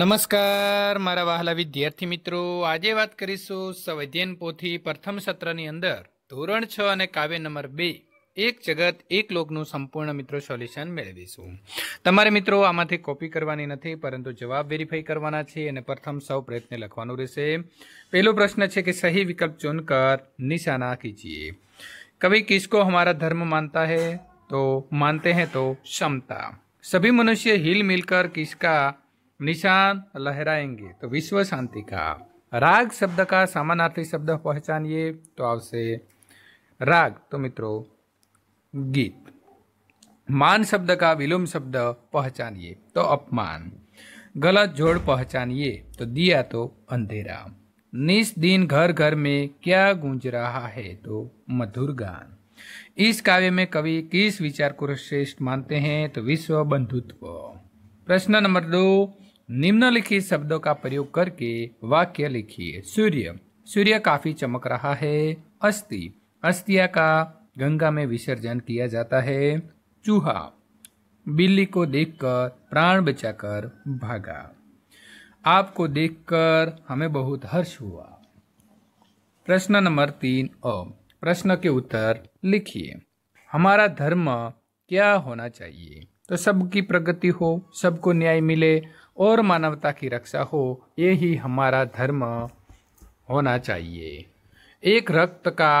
नमस्कार મારા વાહલા વિદ્યાર્થી મિત્રો આજે વાત કરીશું સવધ્યન પોથી પ્રથમ સત્રની અંદર ધોરણ 6 અને કાવ્ય નંબર 2 એક જગત એક લોક નું સંપૂર્ણ મિત્રો સોલ્યુશન મેળવીશું તમારા મિત્રો આમાંથી કોપી કરવાની નથી પરંતુ જવાબ વેરીફાઈ કરવાનો છે અને પ્રથમ સવ પ્રયત્ન લખવાનો રહેશે પહેલો પ્રશ્ન છે કે સહી વિકલ્પ પસંદ કર નિશાના કીજીએ કવિ किसको हमारा धर्म मानता है तो मानते हैं तो क्षमता सभी मनुष्य हिल मिलकर किसका निशान लहराएंगे तो विश्व शांति का राग शब्द का समानार्थी शब्द पहचानिए तो आपसे राग तो मित्रों गीत मान शब्द का विलोम शब्द पहचानिए तो अपमान गलत जोड़ पहचानिए तो दिया तो अंधेरा निस दिन घर घर में क्या गूंज रहा है तो मधुर गान इस काव्य में कवि किस विचार को श्रेष्ठ मानते हैं तो विश्व बंधुत्व प्रश्न नंबर दो निम्नलिखित शब्दों का प्रयोग करके वाक्य लिखिए सूर्य सूर्य काफी चमक रहा है अस्थि अस्थिया का गंगा में विसर्जन किया जाता है चूहा बिल्ली को देखकर प्राण बचाकर भागा आपको देखकर हमें बहुत हर्ष हुआ प्रश्न नंबर तीन ओ प्रश्न के उत्तर लिखिए हमारा धर्म क्या होना चाहिए तो सबकी प्रगति हो सबको न्याय मिले और मानवता की रक्षा हो ये ही हमारा धर्म होना चाहिए एक रक्त का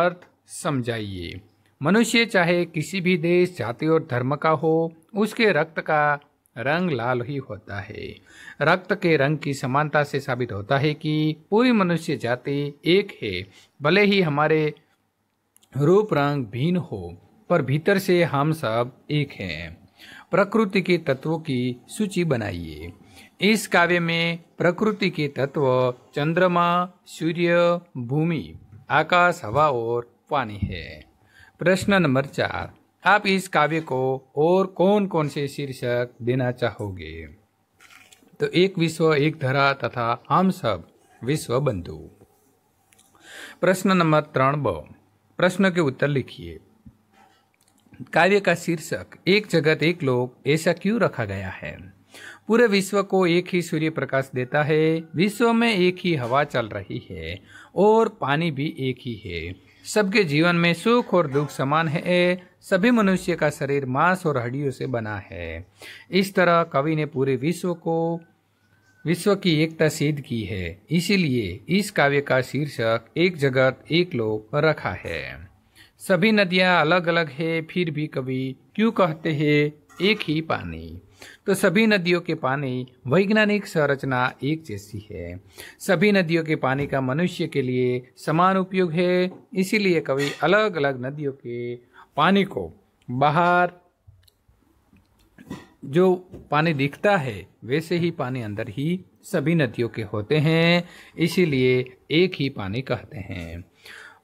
अर्थ समझाइए मनुष्य चाहे किसी भी देश जाति और धर्म का हो उसके रक्त का रंग लाल ही होता है रक्त के रंग की समानता से साबित होता है कि पूरी मनुष्य जाति एक है भले ही हमारे रूप रंग भिन्न हो पर भीतर से हम सब एक हैं प्रकृति के तत्वों की सूची बनाइए इस काव्य में प्रकृति के तत्व चंद्रमा सूर्य भूमि आकाश हवा और पानी है प्रश्न नंबर चार आप इस काव्य को और कौन कौन से शीर्षक देना चाहोगे तो एक विश्व एक धरा तथा हम सब विश्व बंधु प्रश्न नंबर त्रण ब प्रश्न के उत्तर लिखिए काव्य का शीर्षक एक जगत एक लोक ऐसा क्यों रखा गया है पूरे विश्व को एक ही सूर्य प्रकाश देता है विश्व में एक ही हवा चल रही है और पानी भी एक ही है सबके जीवन में सुख और दुख समान है सभी मनुष्य का शरीर मांस और हड्डियों से बना है इस तरह कवि ने पूरे विश्व को विश्व की एकता सिद्ध की है इसीलिए इस काव्य का शीर्षक एक जगत एक लोक रखा है सभी नदियाँ अलग अलग है फिर भी कभी क्यों कहते हैं एक ही पानी तो सभी नदियों के पानी वैज्ञानिक संरचना एक जैसी है सभी नदियों के पानी का मनुष्य के लिए समान उपयोग है इसीलिए कवि अलग अलग नदियों के पानी को बाहर जो पानी दिखता है वैसे ही पानी अंदर ही सभी नदियों के होते हैं इसीलिए एक ही पानी कहते हैं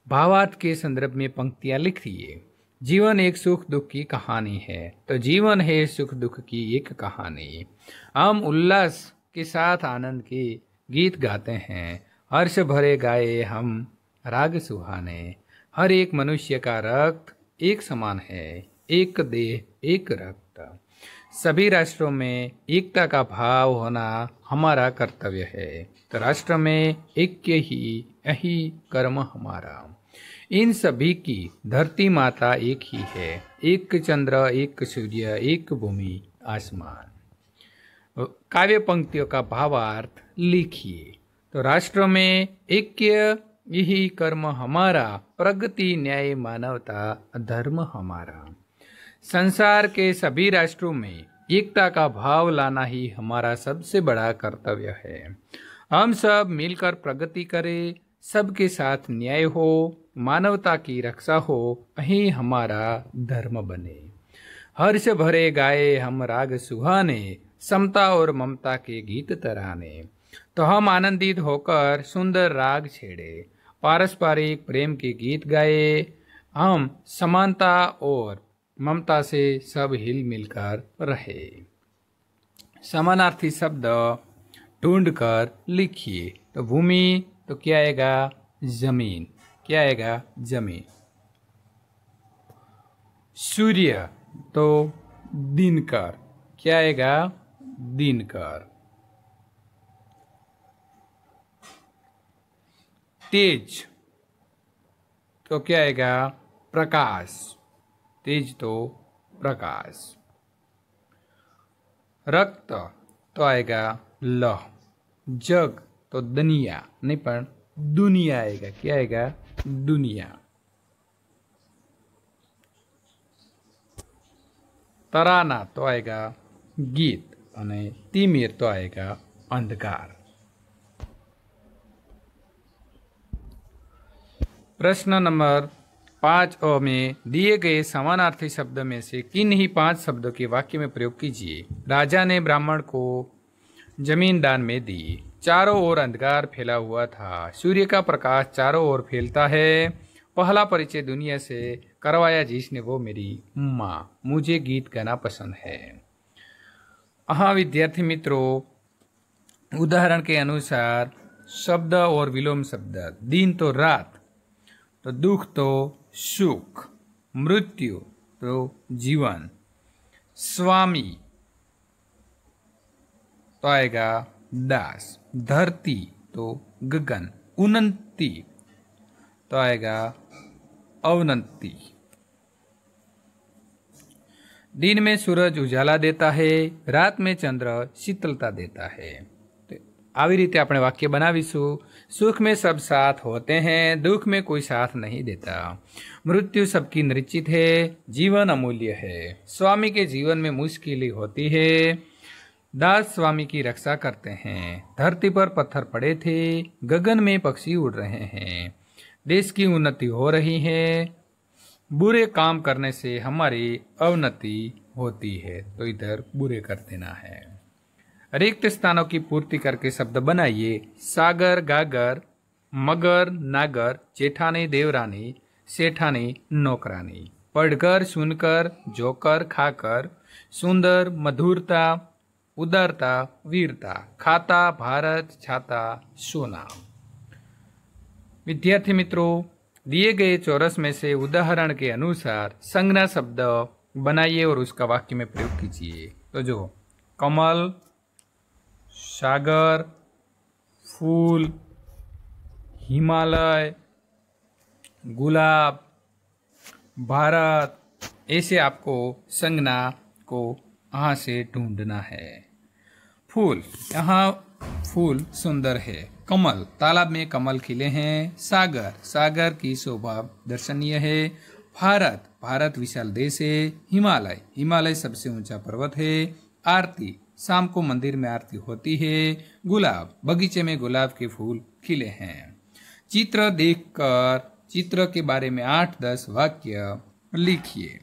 भावार्थ के संदर्भ में पंक्तियाँ लिख दिए जीवन एक सुख दुख की कहानी है तो जीवन है सुख दुख की एक कहानी हम उल्लास के साथ आनंद के गीत गाते हैं हर्ष भरे गाए हम राग सुहाने हर एक मनुष्य का रक्त एक समान है एक देह एक रक्त सभी राष्ट्रों में एकता का भाव होना हमारा कर्तव्य है तो राष्ट्र में एक के ही यही कर्म हमारा इन सभी की धरती माता एक ही है एक चंद्र एक सूर्य एक भूमि आसमान काव्य पंक्तियों का भावार्थ लिखिए तो राष्ट्र में एक यही कर्म हमारा प्रगति न्याय मानवता धर्म हमारा संसार के सभी राष्ट्रों में एकता का भाव लाना ही हमारा सबसे बड़ा कर्तव्य है हम सब मिलकर प्रगति करें सबके साथ न्याय हो मानवता की रक्षा हो अही हमारा धर्म बने हर्ष भरे गाए हम राग सुहाने समता और ममता के गीत तराने तो हम आनंदित होकर सुंदर राग छेड़े पारस्परिक प्रेम के गीत गाए हम समानता और ममता से सब हिल मिलकर रहे समानार्थी शब्द ढूंढ कर लिखिए तो भूमि तो क्या आएगा ज़मीन क्या आएगा ज़मीन सूर्य तो दिनकर क्या आएगा दिनकर तेज तो क्या आएगा प्रकाश तेज तो प्रकाश रक्त तो आएगा लह जग तो दुनिया नहीं पर दुनिया आएगा क्या आएगा दुनिया तराना तो आएगा गीत અને તિમિર તો આયેગા प्रश्न नंबर पांच ओ में दिए गए समानार्थी शब्द में से किन ही पांच शब्दों के वाक्य में प्रयोग कीजिए राजा ने ब्राह्मण को जमीन दान में दी चारों ओर अंधकार फैला हुआ था सूर्य का प्रकाश चारों ओर फैलता है पहला परिचय दुनिया से करवाया जिसने वो मेरी माँ मुझे गीत गाना पसंद है हाँ विद्यार्थी मित्रों उदाहरण के अनुसार शब्द और विलोम शब्द दिन तो रात तो दुख तो सुख मृत्यु तो जीवन स्वामी तो आएगा दास धरती तो गगन उन्नति तो आएगा अवनति दिन में सूरज उजाला देता है रात में चंद्र शीतलता देता है तो आवी रीते अपने वाक्य बनासु सुख में सब साथ होते हैं दुख में कोई साथ नहीं देता मृत्यु सबकी निश्चित है जीवन अमूल्य है स्वामी के जीवन में मुश्किल होती है दास स्वामी की रक्षा करते हैं धरती पर पत्थर पड़े थे गगन में पक्षी उड़ रहे हैं देश की उन्नति हो रही है बुरे काम करने से हमारी अवनति होती है तो इधर बुरे कर देना है रिक्त स्थानों की पूर्ति करके शब्द बनाइए सागर गागर मगर नागर जेठानी देवरानी सेठानी नौकरानी पढ़कर सुनकर जोकर खाकर सुंदर मधुरता उदारता वीरता खाता भारत छाता सोना विद्यार्थी मित्रों दिए गए चौरस में से उदाहरण के अनुसार संज्ञा शब्द बनाइए और उसका वाक्य में प्रयोग कीजिए तो जो कमल सागर फूल हिमालय गुलाब भारत ऐसे आपको संज्ञा को यहाँ से ढूंढना है फूल यहाँ फूल सुंदर है कमल तालाब में कमल खिले हैं सागर सागर की शोभा दर्शनीय है भारत भारत विशाल देश है हिमालय हिमालय सबसे ऊंचा पर्वत है आरती शाम को मंदिर में आरती होती है गुलाब बगीचे में गुलाब के फूल खिले हैं चित्र देखकर चित्र के बारे में आठ दस वाक्य लिखिए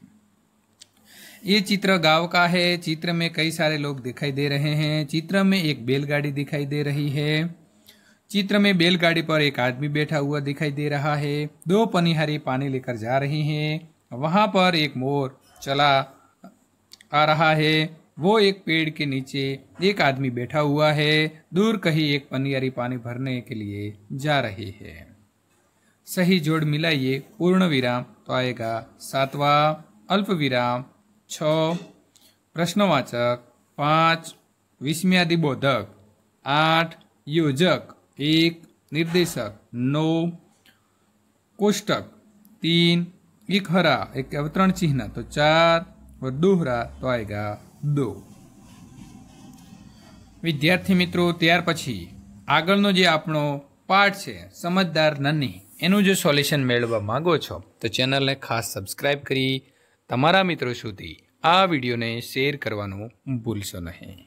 ये चित्र गांव का है चित्र में कई सारे लोग दिखाई दे रहे हैं चित्र में एक बैलगाड़ी दिखाई दे रही है चित्र में बैलगाड़ी पर एक आदमी बैठा हुआ दिखाई दे रहा है दो पनिहारी पानी लेकर जा रही हैं वहां पर एक मोर चला आ रहा है वो एक पेड़ के नीचे एक आदमी बैठा हुआ है दूर कहीं एक पनियारी पानी भरने के लिए जा रही है सही जोड़ मिलाइए पूर्ण विराम तो आएगा सातवा अल्प विराम છ પ્રશ્નવાચક પાંચ વિસ્મ્યાદિબોધક આઠ યોજક એક નિર્દેશક નવ કોષ્ટક તીન एक हरा एक ત્રણ ચિહ્ન તો ચાર और दोहरा तो आएगा दो વિદ્યાર્થી મિત્રો ત્યાર પછી આગળનો જે આપણો પાઠ છે સમજદાર નની એનું જો સોલ્યુશન મેળવવા માગો છો તો ચેનલને ખાસ સબસ્ક્રાઇબ કરી તમારા મિત્રો સુધી આ વિડીયોને શેર કરવાનું ભૂલશો નહીં